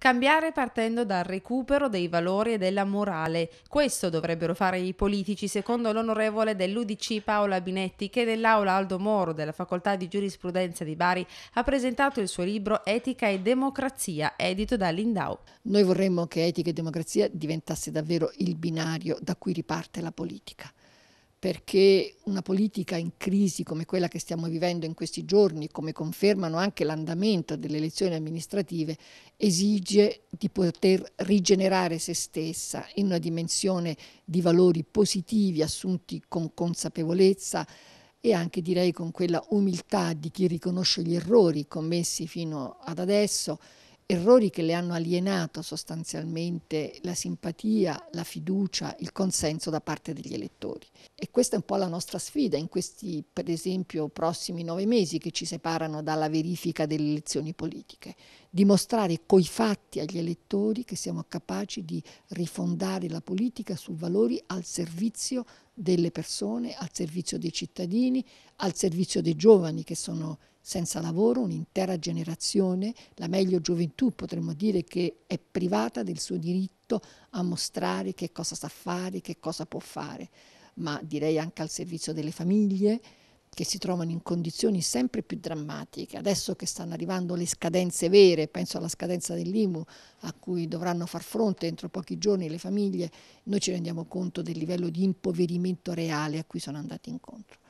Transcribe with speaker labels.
Speaker 1: Cambiare partendo dal recupero dei valori e della morale. Questo dovrebbero fare i politici, secondo l'onorevole dell'Udc Paola Binetti, che nell'aula Aldo Moro della Facoltà di Giurisprudenza di Bari ha presentato il suo libro Etica e Democrazia, edito da Lindau.
Speaker 2: Noi vorremmo che etica e democrazia diventasse davvero il binario da cui riparte la politica perché una politica in crisi come quella che stiamo vivendo in questi giorni, come confermano anche l'andamento delle elezioni amministrative, esige di poter rigenerare se stessa in una dimensione di valori positivi assunti con consapevolezza e anche direi con quella umiltà di chi riconosce gli errori commessi fino ad adesso errori che le hanno alienato sostanzialmente la simpatia, la fiducia, il consenso da parte degli elettori. E questa è un po' la nostra sfida in questi, per esempio, prossimi nove mesi che ci separano dalla verifica delle elezioni politiche. Dimostrare coi fatti agli elettori che siamo capaci di rifondare la politica su valori al servizio delle persone, al servizio dei cittadini, al servizio dei giovani che sono senza lavoro un'intera generazione, la meglio gioventù potremmo dire che è privata del suo diritto a mostrare che cosa sa fare, che cosa può fare, ma direi anche al servizio delle famiglie che si trovano in condizioni sempre più drammatiche. Adesso che stanno arrivando le scadenze vere, penso alla scadenza dell'IMU a cui dovranno far fronte entro pochi giorni le famiglie, noi ci rendiamo conto del livello di impoverimento reale a cui sono andati incontro.